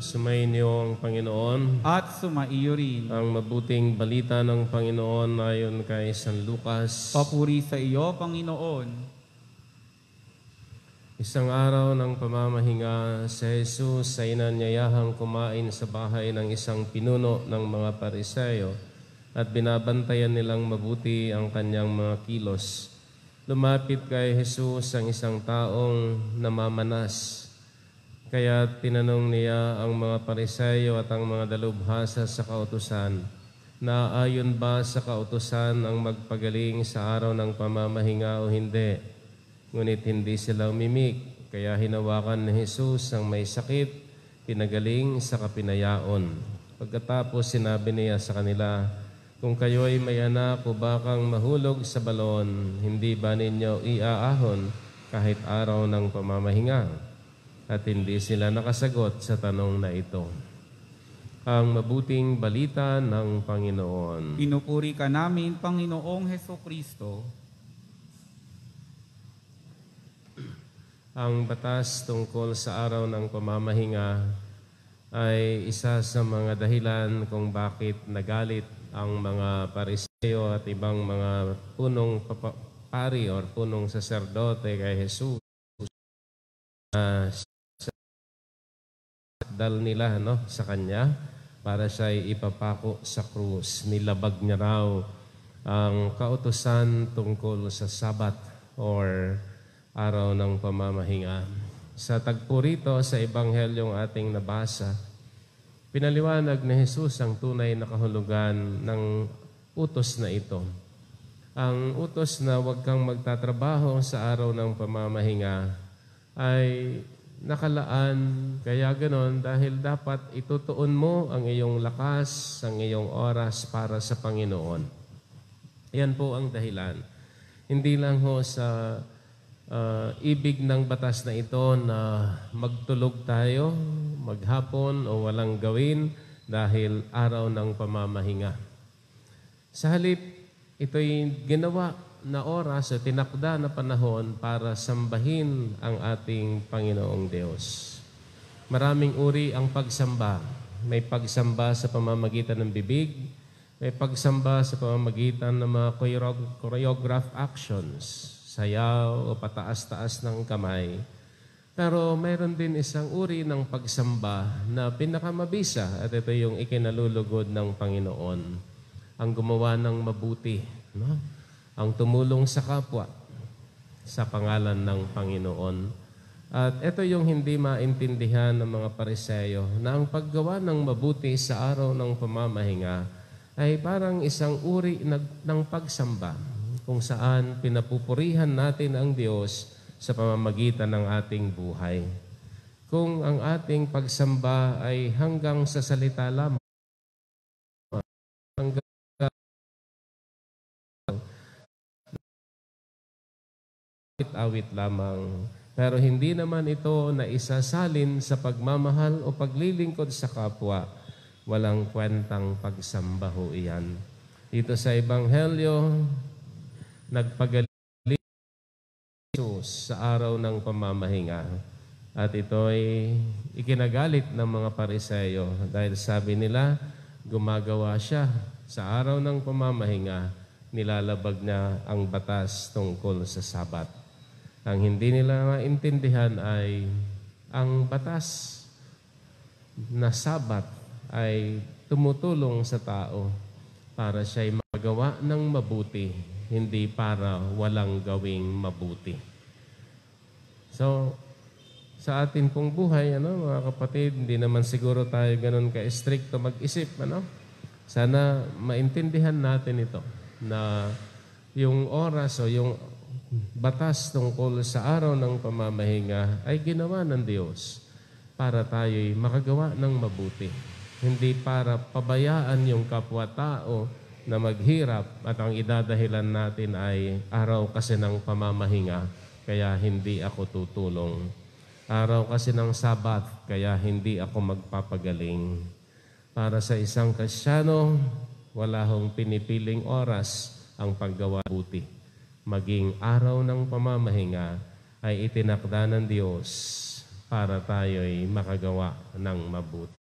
Sumayin niyo ang Panginoon at sumaiyo rin. Ang mabuting balita ng Panginoon ayon kay San Lucas. Papuri sa iyo, Panginoon. Isang araw ng pamamahinga, si Jesus ay inanyayahang kumain sa bahay ng isang pinuno ng mga pariseyo at binabantayan nilang mabuti ang kanyang mga kilos. Lumapit kay Jesus ang isang taong namamanas kaya tinanong niya ang mga parisayo at ang mga dalubhasa sa kautusan, na ayon ba sa kautusan ang magpagaling sa araw ng pamamahinga o hindi? Ngunit hindi sila umimik, kaya hinawakan ni Jesus ang may sakit, pinagaling sa kapinayaon. Pagkatapos sinabi niya sa kanila, Kung kayo ay may anak o bakang mahulog sa balon, hindi ba ninyo iaahon kahit araw ng pamamahinga? at hindi sila nakasagot sa tanong na ito. Ang mabuting balita ng Panginoon. Pinupuri ka namin, Panginoong Heso Kristo. Ang batas tungkol sa araw ng pamamahinga ay isa sa mga dahilan kung bakit nagalit ang mga pariseo at ibang mga punong pari or punong saserdote kay Jesus. Uh, sinakdal nila no, sa kanya para siya ipapako sa krus. Nilabag niya raw ang kautosan tungkol sa sabat or araw ng pamamahinga. Sa tagpo rito sa ebanghelyong ating nabasa, pinaliwanag ni Jesus ang tunay na kahulugan ng utos na ito. Ang utos na huwag kang magtatrabaho sa araw ng pamamahinga ay nakalaan. Kaya ganon, dahil dapat itutuon mo ang iyong lakas, ang iyong oras para sa Panginoon. Yan po ang dahilan. Hindi lang ho sa uh, ibig ng batas na ito na magtulog tayo, maghapon o walang gawin dahil araw ng pamamahinga. Sa halip, ito'y ginawa na oras o tinakda na panahon para sambahin ang ating Panginoong Diyos. Maraming uri ang pagsamba. May pagsamba sa pamamagitan ng bibig, may pagsamba sa pamamagitan ng mga choreograph actions, sayaw o pataas-taas ng kamay. Pero mayroon din isang uri ng pagsamba na pinakamabisa at ito yung ikinalulugod ng Panginoon. Ang gumawa ng mabuti. No? ang tumulong sa kapwa sa pangalan ng Panginoon. At ito yung hindi maintindihan ng mga pariseyo na ang paggawa ng mabuti sa araw ng pamamahinga ay parang isang uri ng pagsamba kung saan pinapupurihan natin ang Diyos sa pamamagitan ng ating buhay. Kung ang ating pagsamba ay hanggang sa salita lamang, hanggang awit lamang. Pero hindi naman ito na isasalin sa pagmamahal o paglilingkod sa kapwa. Walang kwentang pagsamba iyan. Dito sa Ebanghelyo, nagpagaling Jesus sa araw ng pamamahinga. At ito'y ikinagalit ng mga pariseyo dahil sabi nila, gumagawa siya sa araw ng pamamahinga, nilalabag niya ang batas tungkol sa sabat. Ang hindi nila maintindihan ay ang batas na sabat ay tumutulong sa tao para siya'y magawa ng mabuti, hindi para walang gawing mabuti. So, sa atin pong buhay, ano, mga kapatid, hindi naman siguro tayo ganun ka-stricto mag-isip. Ano? Sana maintindihan natin ito na yung oras o yung batas tungkol sa araw ng pamamahinga ay ginawa ng Diyos para tayo'y makagawa ng mabuti. Hindi para pabayaan yung kapwa-tao na maghirap at ang idadahilan natin ay araw kasi ng pamamahinga kaya hindi ako tutulong. Araw kasi ng Sabat kaya hindi ako magpapagaling. Para sa isang kasyano, wala hong pinipiling oras ang paggawa buti maging araw ng pamamahinga ay itinakda ng Diyos para tayo'y makagawa ng mabuti.